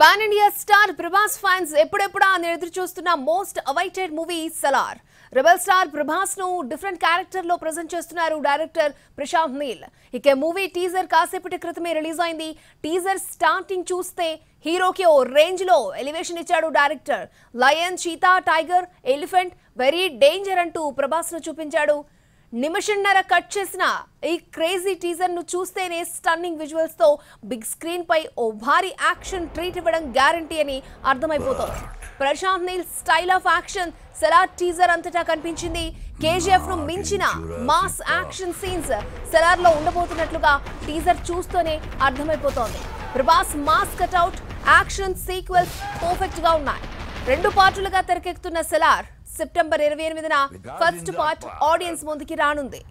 pan India star Prabhas fans ఎప్పుడెప్పుడా ఎదురు చూస్తున్న most awaited movie Salaar rebel star Prabhas ను డిఫరెంట్ క్యారెక్టర్ లో ప్రజెంట్ చేస్తున్నారు డైరెక్టర్ ప్రశాంత్ నీల్ ఇక మూవీ టీజర్ కాసేపటి క్రితమే రిలీజ్ అయింది టీజర్ స్టార్టింగ్ చూస్తే హీరోకి ఓ రేంజ్ లో ఎలివేషన్ ఇచ్చాడు director lion cheetah tiger elephant very danger అంటూ ప్రభాస్ ను చూపించాడు నిమిషన్నర కట్ చేసిన ఈ క్రేజీ టీజర్ ను చూస్తేనే స్టన్నింగ్ విజువల్స్ తో బిగ్ స్క్రీన్ పై ఓ భారీ యాక్షన్ ట్రీట్ ఇవ్వడం గ్యారంటీ అని అర్థమైపోతోంది Prashanth Neel style of action Salaar teaser అంతటా కనిపించింది కేజీఎఫ్ ను మించిన మాస్ యాక్షన్ సీన్స్ సెలార్ లో ఉండబోతున్నట్లుగా టీజర్ చూస్తూనే అర్థమైపోతోంది Prabhas mass cutout action sequels perfect గా ఉన్నాయి రెండు పార్టులుగా తెరకెక్కుతున్న సెలార్ సెప్టెంబర్ ఇరవై ఎనిమిదిన ఫస్ట్ పార్ట్ ఆడియన్స్ ముందుకి రానుంది